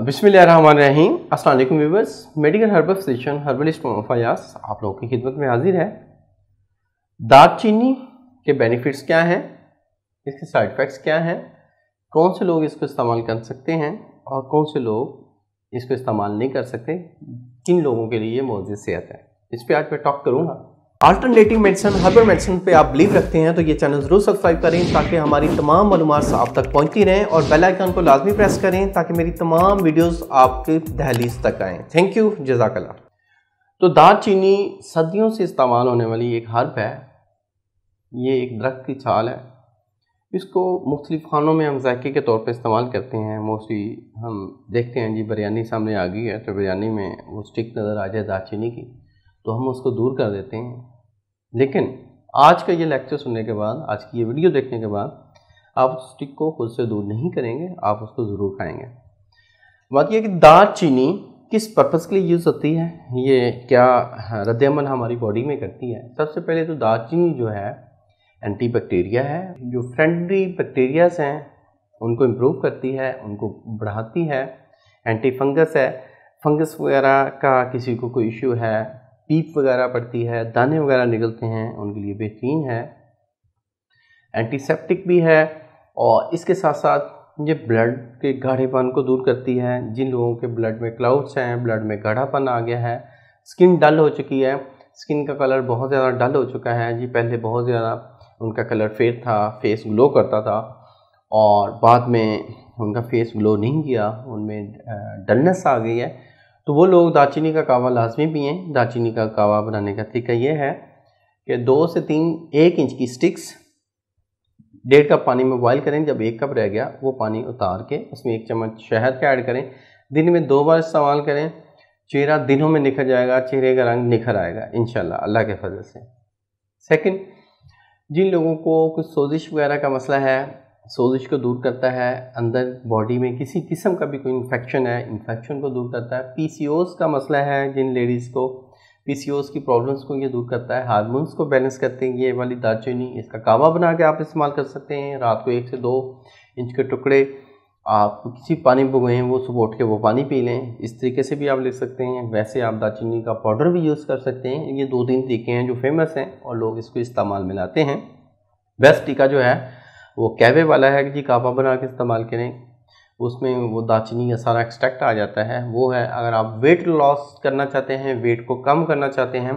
बिसमिल रहीम अस्सलाम viewers medical herbal physician herbalist Fayyaz आप लोगों की खिदमत में हाजिर है दालचीनी के बेनिफिट्स क्या हैं इसके साइड इफ़ेक्ट्स क्या हैं कौन से लोग इसको इस्तेमाल कर सकते हैं और कौन से लोग इसको इस्तेमाल नहीं कर सकते किन लोगों के लिए मौजूद सेहत है इस पर आज मैं टॉक करूँगा अल्टरनेटिव मेडिसिन हर्बल मेडिसिन पे आप बिलीव रखते हैं तो ये चैनल ज़रूर सब्सक्राइब करें ताकि हमारी तमाम मालूम आप तक पहुंचती रहें और बेल आइकन को लाजमी प्रेस करें ताकि मेरी तमाम वीडियोस आपके दहलीज तक आएँ थैंक यू जजाकला तो चीनी सदियों से इस्तेमाल होने वाली एक हर्ब है ये एक दरख्त की छाल है इसको मुख्तलिफ खानों में हम जायके के तौर पर इस्तेमाल करते हैं मोस्टली हम देखते हैं जी बिरयानी सामने आ गई है तो बिरयानी में वो स्टिक नज़र आ जाए चीनी की तो हम उसको दूर कर देते हैं लेकिन आज का ये लेक्चर सुनने के बाद आज की ये वीडियो देखने के बाद आप उस स्टिक को खुद से दूर नहीं करेंगे आप उसको ज़रूर खाएंगे बात यह कि दार चीनी किस पर्पज़ के लिए यूज़ होती है ये क्या रद्दमल हमारी बॉडी में करती है सबसे पहले तो दार चीनी जो है एंटी बैक्टीरिया है जो फ्रेंडली बैक्टीरियाज हैं उनको इम्प्रूव करती है उनको बढ़ाती है एंटी फंगस है फंगस वगैरह का किसी को कोई इशू है पीप वगैरह पड़ती है दाने वगैरह निकलते हैं उनके लिए बेहतरीन है एंटीसेप्टिक भी है और इसके साथ साथ ये ब्लड के गाढ़ेपन को दूर करती है जिन लोगों के ब्लड में क्लाउड्स हैं ब्लड में गाढ़ापन आ गया है स्किन डल हो चुकी है स्किन का कलर बहुत ज़्यादा डल हो चुका है जी पहले बहुत ज़्यादा उनका कलर फेड था फेस ग्लो करता था और बाद में उनका फेस ग्लो नहीं किया उनमें डलनेस आ गई है तो वो लोग दालचीनी का कावा लाजमी पिए दालचीनी का कावा बनाने का तरीका ये है कि दो से तीन एक इंच की स्टिक्स डेढ़ कप पानी में बॉयल करें जब एक कप रह गया वो पानी उतार के उसमें एक चम्मच शहद का ऐड करें दिन में दो बार इस्तेमाल करें चेहरा दिनों में निखर जाएगा चेहरे का रंग निखर आएगा इन अल्लाह के फजल से सेकंड जिन लोगों को कुछ सोजिश वगैरह का मसला है सोजिश को दूर करता है अंदर बॉडी में किसी किस्म का भी कोई इन्फेक्शन है इन्फेक्शन को दूर करता है पी का मसला है जिन लेडीज़ को पी की प्रॉब्लम्स को ये दूर करता है हारमोन्स को बैलेंस करते हैं ये वाली दालचीनी इसका कावा बना के आप इस्तेमाल कर सकते हैं रात को एक से दो इंच के टुकड़े आप किसी पानी में भुगोएं वो सुबह उठ के वो पानी पी लें इस तरीके से भी आप ले सकते हैं वैसे आप दालचीनी का पाउडर भी यूज़ कर सकते हैं ये दो तीन टीके हैं जो फेमस हैं और लोग इसको इस्तेमाल में लाते हैं बेस्ट टीका जो है वो कैवे वाला है जी कावा बना के इस्तेमाल करें उसमें वो दालचीनी का सारा एक्सट्रैक्ट आ जाता है वो है अगर आप वेट लॉस करना चाहते हैं वेट को कम करना चाहते हैं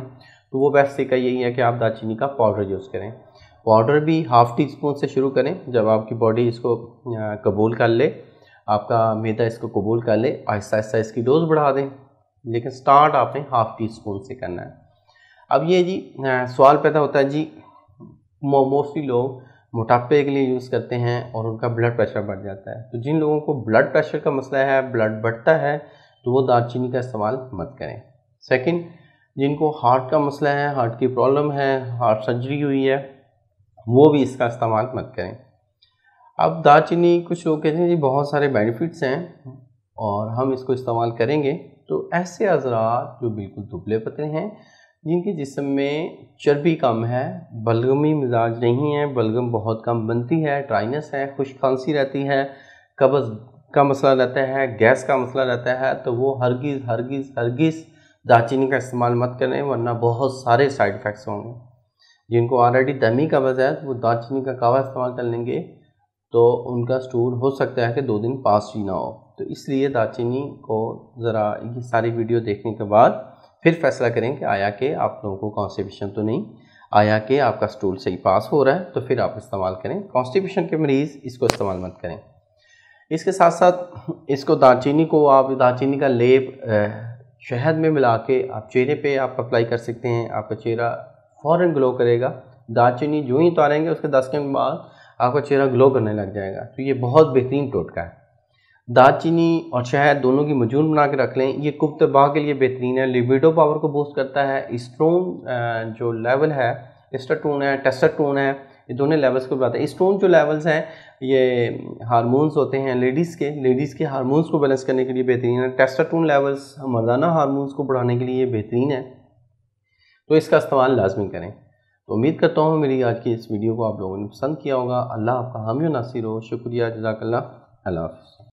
तो वो बेस्ट तरीका यही है कि आप दालचीनी का पाउडर यूज़ करें पाउडर भी हाफ़ टी स्पून से शुरू करें जब आपकी बॉडी इसको कबूल कर ले आपका मैदा इसको कबूल कर ले आहिस्ता आहिस्ता इसकी डोज बढ़ा दें लेकिन स्टार्ट आपने हाफ़ टी स्पून से करना है अब ये जी सवाल पैदा होता है जी मोस्टली लोग मोटापे के लिए यूज़ करते हैं और उनका ब्लड प्रेशर बढ़ जाता है तो जिन लोगों को ब्लड प्रेशर का मसला है ब्लड बढ़ता है तो वो दालचीनी का इस्तेमाल मत करें सेकंड जिनको हार्ट का मसला है हार्ट की प्रॉब्लम है हार्ट सर्जरी हुई है वो भी इसका इस्तेमाल मत करें अब दालचीनी कुछ लोग कहते हैं जी बहुत सारे बेनिफिट्स हैं और हम इसको इस्तेमाल करेंगे तो ऐसे अजरात जो बिल्कुल दुबले पतले हैं जिनके जिसम में चर्बी कम है बलगमी मिजाज नहीं है बलगम बहुत कम बनती है ड्राइनेस है खुश खांसी रहती है कब्ज़ का मसला रहता है गैस का मसला रहता है तो वो हरगिज़ हरगिज़ हरगिज़ दालचीनी का इस्तेमाल मत करें वरना बहुत सारे साइड इफ़ेक्ट्स होंगे जिनको ऑलरेडी दमी कब्ज़ है वो दालचीनी का कावा इस्तेमाल कर लेंगे तो उनका स्टूल हो सकता है कि दो दिन पास ही ना हो तो इसलिए दालचीनी को ज़रा ये सारी वीडियो देखने के बाद फिर फैसला करें कि आया के आप लोगों को कॉन्स्टिपेशन तो नहीं आया के आपका स्टूल सही पास हो रहा है तो फिर आप इस्तेमाल करें कॉन्स्टिपेशन के मरीज़ इसको इस्तेमाल मत करें इसके साथ साथ इसको दालचीनी को आप दालचीनी का लेप शहद में मिला के आप चेहरे पे आप अप्लाई कर सकते हैं आपका चेहरा फ़ौर ग्लो करेगा दालचीनी जो ही उतारेंगे उसके दस के बाद आपका चेहरा ग्लो करने लग जाएगा तो ये बहुत बेहतरीन टोटका है दालचीनी और शहद दोनों की मजून बना के रख लें ये कुफ्तबा के लिए बेहतरीन है लिबिडो पावर को बूस्ट करता है स्ट्रोन जो लेवल है स्टाटोन है टेस्टाटोन है ये दोनों लेवल्स को बताते हैं स्टोन जो लेवल्स हैं ये हारमोन्स होते हैं लेडीज़ के लेडीज़ के हारमोन्स को बैलेंस करने के लिए बेहतरीन है टेस्टाटोन लेवल्स मर्दाना हारमोन्स को बढ़ाने के लिए बेहतरीन है तो इसका इस्तेमाल लाजमी करें तो उम्मीद करता हूँ मेरी आज की इस वीडियो को आप लोगों ने पसंद किया होगा अल्लाह आपका हामी नासिर हो शुक्रिया जजाकल्ला